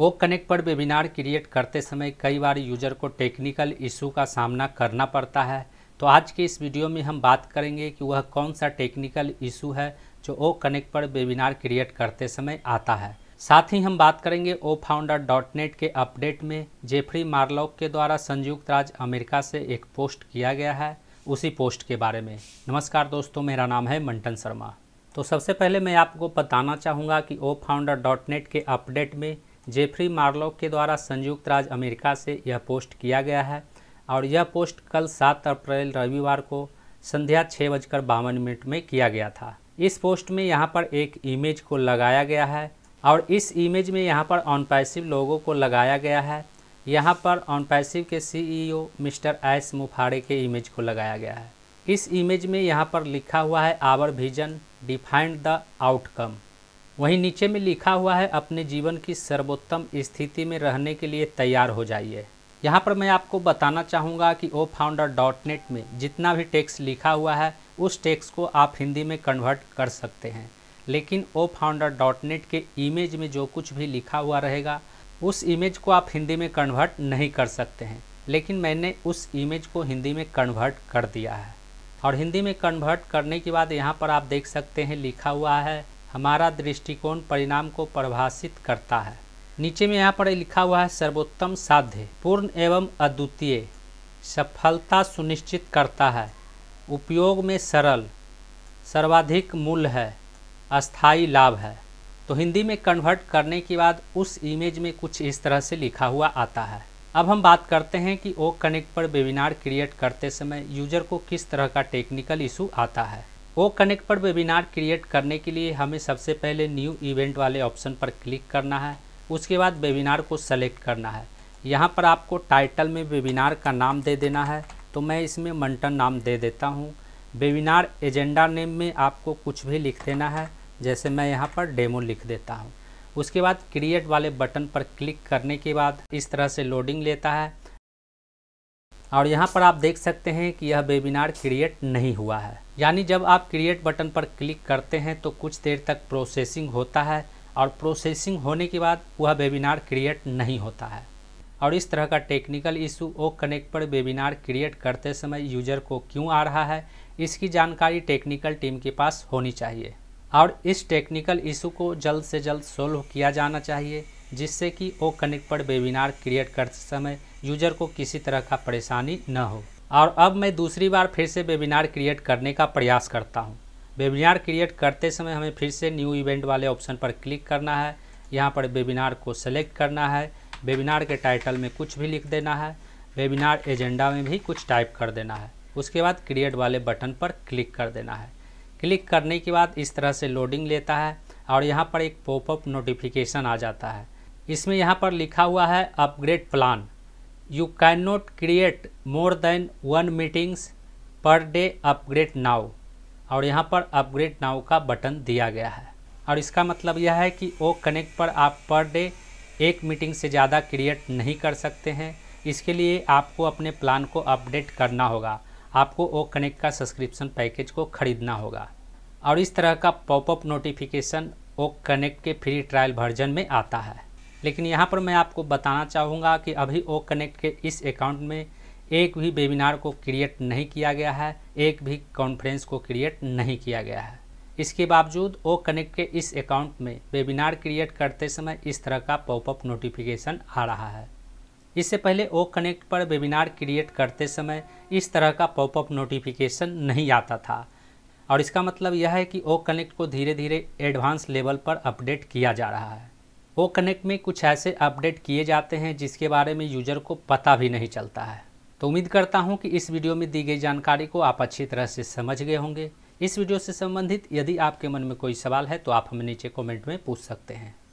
वो कनेक्ट पर webinar create करते समय कई बार यूजर को टेक्निकल इशू का सामना करना पड़ता है तो आज के इस वीडियो में हम बात करेंगे कि वह कौन सा टेक्निकल इशू है जो ओ कनेक्ट पर वेबिनार क्रिएट करते समय आता है साथ ही हम बात करेंगे ओ फाउंडर डॉट नेट के अपडेट में जेफरी मार्लॉक के द्वारा संयुक्त राज्य अमेरिका से एक पोस्ट किया गया है उसी पोस्ट के बारे में नमस्कार दोस्तों मेरा नाम है मंटन शर्मा तो सबसे पहले मैं आपको बताना चाहूँगा कि ओ फाउंडर डॉट नेट के अपडेट में जेफरी मार्लोक के द्वारा संयुक्त राज्य अमेरिका से यह पोस्ट किया गया है और यह पोस्ट कल सात अप्रैल रविवार को संध्या छः बजकर बावन मिनट में किया गया था इस पोस्ट में यहाँ पर एक इमेज को लगाया गया है और इस इमेज में यहाँ पर ऑन पैसिव लोगों को लगाया गया है यहाँ पर ऑन पैसिव के CEO e mister S Mufareh के इमेज को लगाया गया है इस इमेज में यहाँ पर लिखा हुआ है our vision defined the outcome वहीं नीचे में लिखा हुआ है अपने जीवन की सर्वोत्तम स्थिति में रहने के लिए तैयार हो जाइए यहाँ पर मैं आपको बताना चाहूँगा कि ओ फाउंडर डॉट नेट में जितना भी टेक्स्ट लिखा हुआ है उस टेक्स्ट को आप हिंदी में कन्वर्ट कर सकते हैं लेकिन ओ फाउंडर डॉट नेट के इमेज में जो कुछ भी लिखा हुआ रहेगा उस इमेज को आप हिंदी में कन्वर्ट नहीं कर सकते हैं लेकिन मैंने उस इमेज को हिंदी में कन्वर्ट कर दिया है और हिंदी में कन्वर्ट करने के बाद यहाँ पर आप देख सकते हैं लिखा हुआ है हमारा दृष्टिकोण परिणाम को परिभाषित करता है नीचे में यहाँ पर लिखा हुआ है सर्वोत्तम साध्य पूर्ण एवं अद्वितीय सफलता सुनिश्चित करता है उपयोग में सरल सर्वाधिक मूल्य है अस्थाई लाभ है तो हिंदी में कन्वर्ट करने के बाद उस इमेज में कुछ इस तरह से लिखा हुआ आता है अब हम बात करते हैं कि ओ कनेक्ट पर वेबिनार क्रिएट करते समय यूजर को किस तरह का टेक्निकल इशू आता है वो कनेक्ट पर वेबिनार क्रिएट करने के लिए हमें सबसे पहले न्यू इवेंट वाले ऑप्शन पर क्लिक करना है उसके बाद वेबिनार को सेलेक्ट करना है यहाँ पर आपको टाइटल में वेबिनार का नाम दे देना है तो मैं इसमें मंटन नाम दे देता हूँ वेबिनार एजेंडा नेम में आपको कुछ भी लिख देना है जैसे मैं यहाँ पर डेमो लिख देता हूँ उसके बाद क्रिएट वाले बटन पर क्लिक करने के बाद इस तरह से लोडिंग लेता है और यहाँ पर आप देख सकते हैं कि यह वेबिनार क्रिएट नहीं हुआ है यानी जब आप क्रिएट बटन पर क्लिक करते हैं तो कुछ देर तक प्रोसेसिंग होता है और प्रोसेसिंग होने के बाद वह वेबिनार क्रिएट नहीं होता है और इस तरह का टेक्निकल इशू ओ कनेक्ट पर वेबिनार क्रिएट करते समय यूजर को क्यों आ रहा है इसकी जानकारी टेक्निकल टीम के पास होनी चाहिए और इस टेक्निकल इशू को जल्द से जल्द सोल्व किया जाना चाहिए जिससे कि ओ कनेक्ट पर वेबिनार क्रिएट करते समय यूजर को किसी तरह का परेशानी न हो और अब मैं दूसरी बार फिर से वेबिनार क्रिएट करने का प्रयास करता हूँ वेबिनार क्रिएट करते समय हमें फिर से न्यू इवेंट वाले ऑप्शन पर क्लिक करना है यहाँ पर वेबिनार को सेलेक्ट करना है वेबिनार के टाइटल में कुछ भी लिख देना है वेबिनार एजेंडा में भी कुछ टाइप कर देना है उसके बाद क्रिएट वाले बटन पर क्लिक कर देना है क्लिक करने के बाद इस तरह से लोडिंग लेता है और यहाँ पर एक पॉपअप नोटिफिकेशन आ जाता है इसमें यहाँ पर लिखा हुआ है upgrade plan you can not create more than one meetings per day upgrade now और यहाँ पर अपग्रेड नाउ का बटन दिया गया है और इसका मतलब यह है कि ओ कनेक्ट पर आप पर डे एक मीटिंग से ज़्यादा क्रिएट नहीं कर सकते हैं इसके लिए आपको अपने प्लान को अपडेट करना होगा आपको ओ कनेक्ट का सब्सक्रिप्शन पैकेज को ख़रीदना होगा और इस तरह का पॉपअप नोटिफिकेशन ओ कनेक्ट के फ्री ट्रायल वर्जन में आता है लेकिन यहाँ पर मैं आपको बताना चाहूँगा कि अभी ओ कनेक्ट के इस अकाउंट में एक भी वेबिनार को क्रिएट नहीं किया गया है एक भी कॉन्फ्रेंस को क्रिएट नहीं किया गया है इसके बावजूद ओ कनेक्ट के इस अकाउंट में वेबिनार क्रिएट करते समय इस तरह का पॉपअप नोटिफिकेशन आ रहा है इससे पहले ओ कनेक्ट पर वेबिनार क्रिएट करते समय इस तरह का पॉपअप नोटिफिकेशन नहीं आता था और इसका मतलब यह है कि ओ कनेक्ट को धीरे धीरे एडवांस लेवल पर अपडेट किया जा रहा है वो कनेक्ट में कुछ ऐसे अपडेट किए जाते हैं जिसके बारे में यूजर को पता भी नहीं चलता है तो उम्मीद करता हूँ कि इस वीडियो में दी गई जानकारी को आप अच्छी तरह से समझ गए होंगे इस वीडियो से संबंधित यदि आपके मन में कोई सवाल है तो आप हमें नीचे कमेंट में पूछ सकते हैं